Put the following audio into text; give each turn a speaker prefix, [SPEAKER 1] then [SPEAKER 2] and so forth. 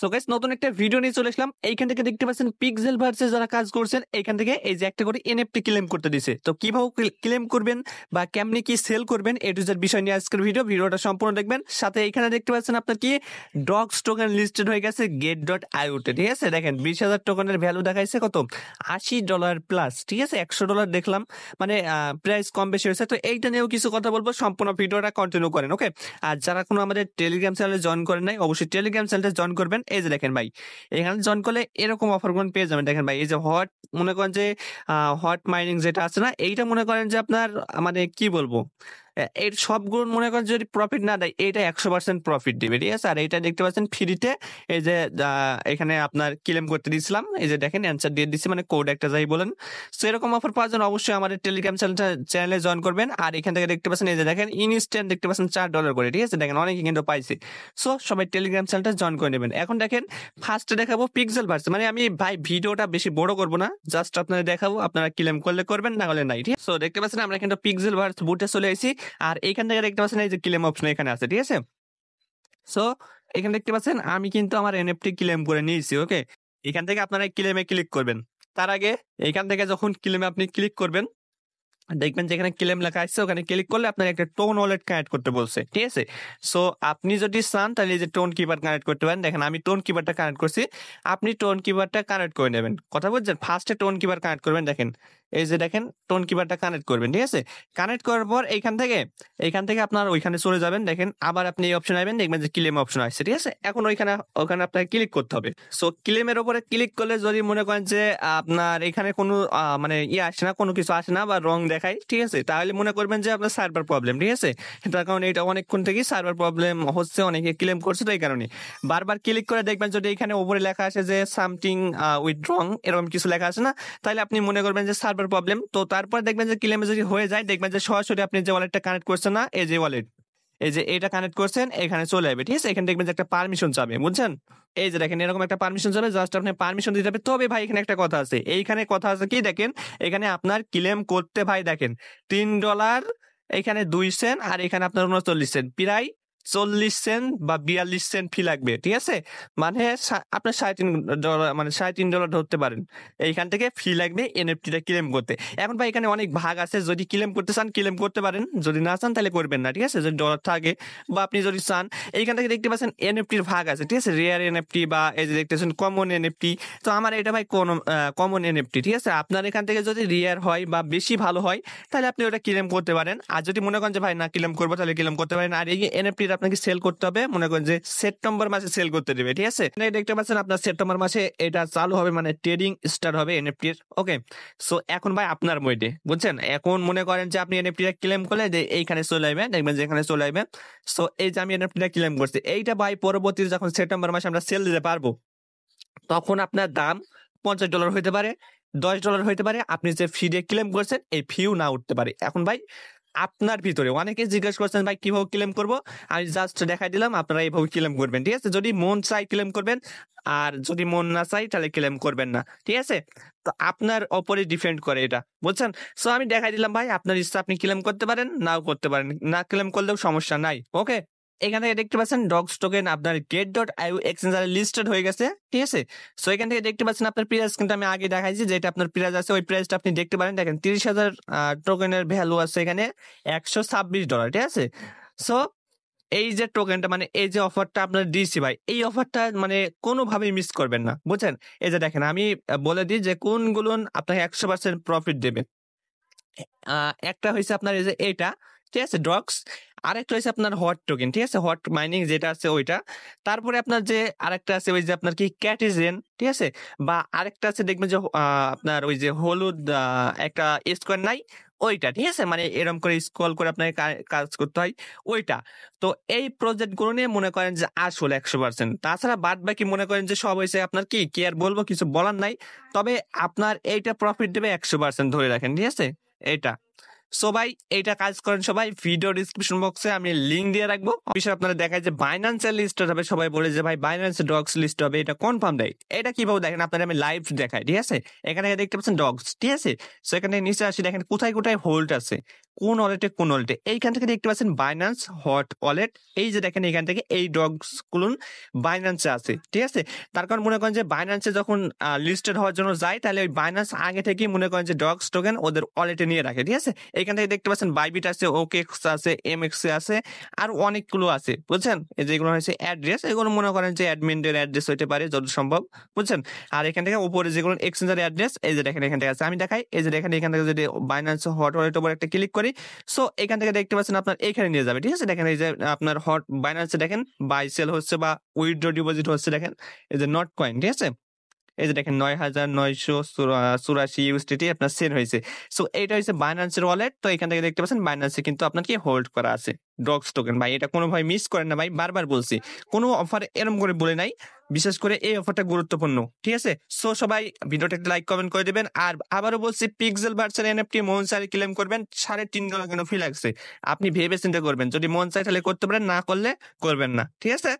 [SPEAKER 1] so guys নতুন একটা video নিয়ে চলে আসলাম এইখান থেকে দেখতে পাচ্ছেন পিক্সেল ভার্সে যারা কাজ করছেন এইখান থেকে এই যে একটা করে এনএফটি ক্লেম করতে দিছে তো কিভাবে ক্লেম করবেন বা কেমনি কি সেল করবেন এ টু জেড বিষয় নিয়ে আজকের ভিডিও ভিডিওটা সম্পূর্ণ দেখবেন সাথে এখানে দেখতে পাচ্ছেন আপনার কি ডগস টোকেন লিস্টেড হয়ে গেছে গেট ডট আইওতে ঠিক আছে দেখেন বিশ হাজার টোকেনের ভ্যালু দেখাইছে কত আশি ডলার প্লাস ঠিক আছে একশো ডলার দেখলাম মানে প্রাইস কম বেশি হয়েছে তো এইটা নিয়েও কিছু কথা বলবো সম্পূর্ণ ভিডিওটা কন্টিনিউ করেন ওকে আর যারা কোনো আমাদের টেলিগ্রাম চ্যানেলে জয়েন করেন নাই অবশ্যই টেলিগ্রাম চ্যানেলটা জয়েন করবেন করেন এই যে দেখেন ভাই এখানে জয়েন করলে এরকম অফারগুলো পেয়ে যাবেন দেখেন ভাই এই যে হট মনে করেন যে হট মাইনিং যেটা আছে না এইটা মনে করেন যে আপনার মানে কি বলবো এর সবগুলো মনে করেন যদি প্রফিট না দেয় এটা একশো পার্সেন্ট প্রফিট দিবে ঠিক আছে আর এটা দেখতে পাচ্ছেন ফ্রিতে এই যে এখানে আপনার ক্লেম করতে দিয়েছিলাম এই যে দেখেন অ্যান্সার দিয়ে দিচ্ছি মানে কোড একটা যাই বলেন সো এরকম অফার পাওয়ার জন্য অবশ্যই আমাদের টেলিগ্রাম চ্যানেলটা চ্যানেলে জয়েন করবেন আর এখান থেকে দেখতে পাচ্ছেন এই যে দেখেন ইনস্ট্যান্ট দেখতে পাচ্ছেন চার ডলার করে ঠিক আছে দেখেন অনেকে কিন্তু পাইছি সো সবাই টেলিগ্রাম চ্যানেলটা জয়েন করে নেবেন এখন দেখেন ফার্স্টে দেখাবো পিক্সেল ভার্স মানে আমি ভাই ভিডিওটা বেশি বড় করবো না জাস্ট আপনারা দেখাবো আপনারা ক্লেম করলে করবেন না হলে নাই ঠিক আছে সো দেখতে পাচ্ছেন আমরা কিন্তু পিক্সেল ভার্স বুটে চলে আসি আর এইখান থেকে দেখতে পাচ্ছেন এই যে ক্লেম অপশন এখানে আছে ঠিক আছে সো এখানে দেখতে পাচ্ছেন আমি কিন্তু আমার এনএফটি ক্লেম করে নিয়েছি ওকে এখান থেকে আপনারা ক্লেমে ক্লিক করবেন তার আগে এখান থেকে যখন ক্লেমে আপনি ক্লিক করবেন দেখবেন যেখানে ক্লেম লেখা আছে ওখানে ক্লিক করলে আপনার একটা টোন ওয়ালেট কানেক্ট করতে বলছে ঠিক আছে সো আপনি যদি চান তাহলে যে টোন কিপার কানেক্ট করতে পারেন দেখেন আমি টোন কিপারটা কানেক্ট করছি আপনি টোন কিপারটা কানেক্ট করে নেবেন কথা বলছেন ফার্স্টে টোন কিপার কানেক্ট করবেন দেখেন এই যে দেখেন টোন কিপারটা কানেক্ট করবেন ঠিক আছে কানেক্ট করার পর এইখান থেকে এইখান থেকে আপনার ওইখানে চলে যাবেন দেখেন আবার আপনি এই অপশন আসবেন দেখবেন যে ক্লেম অপশন আসছে ঠিক আছে এখন ওইখানে ওখানে আপনাকে ক্লিক করতে হবে সো ক্লেমের উপরে ক্লিক করলে যদি মনে করেন যে আপনার এখানে কোনো মানে ই ইয়ে আসে না কোনো কিছু আসে না বা রং দেখায় ঠিক আছে তাহলে মনে করবেন যে আপনার সার্ভার প্রবলেম ঠিক আছে তার কারণে এটা অনেকক্ষণ থেকেই সার্ভার প্রবলেম হচ্ছে অনেকে ক্লেম করছে তো এই কারণে বারবার ক্লিক করে দেখবেন যদি এখানে ওপরে লেখা আসে যে সামথিং উইথ রং এরকম কিছু লেখা আসে না তাহলে আপনি মনে করবেন যে সার্ভার সার্ভার প্রবলেম তো তারপর দেখবেন যে ক্লেমে যদি হয়ে যায় দেখবেন যে সরাসরি আপনি যে ওয়ালেটটা কানেক্ট করছেন না এই যে ওয়ালেট এই যে এটা কানেক্ট করছেন এখানে চলে যাবে ঠিক আছে এখানে দেখবেন যে একটা পারমিশন চাবে বুঝছেন এই যে দেখেন এরকম একটা পারমিশন চাবে জাস্ট আপনি পারমিশন দিতে হবে তবে ভাই এখানে একটা কথা আছে এইখানে কথা আছে কি দেখেন এখানে আপনার ক্লেম করতে ভাই দেখেন তিন ডলার এখানে দুই সেন্ট আর এখানে আপনার উনচল্লিশ সেন্ট প্রায় চল্লিশ সেন্ট বা বিয়াল্লিশ সেন্ট ফি লাগবে ঠিক আছে মানে আপনার সাড়ে তিন ডলার মানে সাড়ে তিন ডলার ধরতে পারেন এইখান থেকে ফি লাগবে এনএফটিটা ক্লেম করতে এখন ভাই এখানে অনেক ভাগ আছে যদি ক্লেম করতে চান ক্লেম করতে পারেন যদি না চান তাহলে করবেন না ঠিক আছে যদি ডলার থাকে বা আপনি যদি চান এইখান থেকে দেখতে পাচ্ছেন এনএফটির ভাগ আছে ঠিক আছে রেয়ার এনএফটি বা এই যে দেখতেছেন কমন এনএফটি তো আমার এটা ভাই কোন কমন এনএফটি ঠিক আছে আপনার এখান থেকে যদি রেয়ার হয় বা বেশি ভালো হয় তাহলে আপনি ওটা ক্লেম করতে পারেন আর যদি মনে করেন যে ভাই না ক্লেম করবো তাহলে ক্লেম করতে পারেন আর এই এনএফটির এটা আপনাকে সেল করতে হবে মনে করেন যে সেপ্টেম্বর মাসে সেল করতে দেবে ঠিক আছে দেখতে পাচ্ছেন আপনার সেপ্টেম্বর মাসে এটা চালু হবে মানে ট্রেডিং স্টার্ট হবে এনএফটি এর ওকে সো এখন ভাই আপনার মধ্যে বুঝছেন এখন মনে করেন যে আপনি এনএফটি টা ক্লেম করলে যে এইখানে চলে আসবে দেখবেন যে এখানে চলে আসবে সো এই যে আমি এনএফটি টা ক্লেম করছি এইটা ভাই পরবর্তীতে যখন সেপ্টেম্বর মাসে আমরা সেল দিতে পারবো তখন আপনার দাম পঞ্চাশ ডলার হইতে পারে দশ ডলার হইতে পারে আপনি যে ফি দিয়ে ক্লেম করছেন এই ফিও না উঠতে পারে এখন ভাই আপনার ভিতরে অনেকে জিজ্ঞেস করছেন ভাই কিভাবে ক্লেম করব আমি জাস্ট দেখাই দিলাম আপনারা এইভাবে ক্লেম করবেন ঠিক আছে যদি মন চাই ক্লেম করবেন আর যদি মন না চাই তাহলে ক্লেম করবেন না ঠিক আছে তো আপনার ওপরে ডিপেন্ড করে এটা বলছেন সো আমি দেখাই দিলাম ভাই আপনার ইচ্ছা আপনি ক্লেম করতে পারেন নাও করতে পারেন না ক্লেম করলেও সমস্যা নাই ওকে এখান থেকে দেখতে পাচ্ছেন ডগস টোকেন আপনার গেট ডট আইউ এক্সচেঞ্জারে লিস্টেড হয়ে গেছে ঠিক আছে সো এখান থেকে দেখতে পাচ্ছেন আপনার প্রাইস কিন্তু আমি আগে দেখাইছি যেটা আপনার প্রাইস আছে ওই প্রাইসটা আপনি দেখতে পারেন দেখেন তিরিশ হাজার টোকেনের ভ্যালু আছে এখানে একশো ছাব্বিশ ডলার ঠিক আছে সো এই যে টোকেনটা মানে এই যে অফারটা আপনার দিয়েছি ভাই এই অফারটা মানে কোনোভাবেই মিস করবেন না বুঝছেন এই যে দেখেন আমি বলে দিই যে কোনগুলো আপনাকে একশো পার্সেন্ট প্রফিট দেবে একটা হয়েছে আপনার এই যে এটা ঠিক আছে ডক্স আরেকটা হচ্ছে আপনার হট টোকেন ঠিক আছে হট মাইনিং যেটা আছে ওইটা তারপরে আপনার যে আরেকটা আছে ওই যে আপনার কি ক্যাটিজেন ঠিক আছে বা আরেকটা আছে দেখবেন যে আপনার ওই যে হলুদ একটা স্কোয়ার নাই ওইটা ঠিক আছে মানে এরম করে স্ক্রল করে আপনাকে কাজ করতে হয় ওইটা তো এই প্রজেক্টগুলো নিয়ে মনে করেন যে আসল একশো পার্সেন্ট তাছাড়া বাদ বাকি মনে করেন যে সব হয়েছে আপনার কি কে আর বলবো কিছু বলার নাই তবে আপনার এইটা প্রফিট দেবে একশো পার্সেন্ট ধরে রাখেন ঠিক আছে এইটা সবাই এটা কাজ করেন সবাই ভিডিও ডিসক্রিপশন বক্সে আমি লিঙ্ক দিয়ে রাখবো অফিসে আপনারা দেখায় যে বাইন্যান্সের লিস্ট হবে সবাই বলে যে ভাই বাইন্যান্সের ডগস লিস্ট হবে এটা কনফার্ম দেয় এটা কিভাবে দেখেন আপনারা আমি লাইভ দেখাই ঠিক আছে এখানে দেখতে পাচ্ছেন ডগস ঠিক আছে সো এখানে নিচে আসি দেখেন কোথায় কোথায় হোল্ড আছে কোন ওয়ালেটে কোন ওয়ালেটে এইখান থেকে দেখতে পাচ্ছেন বাইন্যান্স হট ওয়ালেট এই যে দেখেন এখান থেকে এই ডগস গুলো বাইন্যান্সে আছে ঠিক আছে তার কারণ মনে করেন যে বাইন্যান্সে যখন লিস্টেড হওয়ার জন্য যায় তাহলে ওই বাইন্যান্স আগে থেকেই মনে করেন যে ডগস টোকেন ওদের ওয়ালেটে নিয়ে রাখে ঠিক আছে এখান থেকে দেখতে পাচ্ছেন বাইবিট আছে ওকে এক্স আছে এম এক্স আছে আর অনেকগুলো আছে বুঝছেন যেগুলো হয়েছে অ্যাড্রেস এগুলো মনে করেন যে অ্যাডমিনের অ্যাড্রেস হতে পারে যত সম্ভব বুঝছেন আর এখান থেকে উপরে যেগুলো এক্সচেঞ্জের অ্যাড্রেস এই যে দেখেন এখান থেকে আছে আমি দেখাই এই যে দেখেন এখান থেকে যদি বাইন্যান্স হট ওয়ালেট উপর একটা ক্লিক করি সো এখান থেকে দেখতে পাচ্ছেন আপনার এখানে নিয়ে যাবে ঠিক আছে দেখেন এই যে আপনার হট বাইন্যান্সে দেখেন বাই সেল হচ্ছে বা উইথড্র ডিপোজিট হচ্ছে দেখেন এই যে নট কয়েন ঠিক আছে এই যে দেখেন নয় হাজার নয়শো চুরাশি ইউএসডিটি আপনার সেল হয়েছে সো এটা হচ্ছে বাইন্যান্সের ওয়ালেট তো এখান থেকে দেখতে পাচ্ছেন বাইন্যান্সে কিন্তু আপনার কি হোল্ড করা আছে ডগস টোকেন ভাই এটা কোনোভাবে মিস করেন না ভাই বারবার বলছি কোনো অফার এরম করে বলে নাই বিশেষ করে এই অফারটা গুরুত্বপূর্ণ ঠিক আছে সো সবাই ভিডিওটা একটা লাইক কমেন্ট করে দেবেন আর আবারও বলছি পিক্সেল ভার্সেল এনএফটি মোহন সারি ক্লেম করবেন সাড়ে তিন ডলার কেন ফি লাগছে আপনি ভেবে চিন্তা করবেন যদি মন চাই তাহলে করতে পারেন না করলে করবেন না ঠিক আছে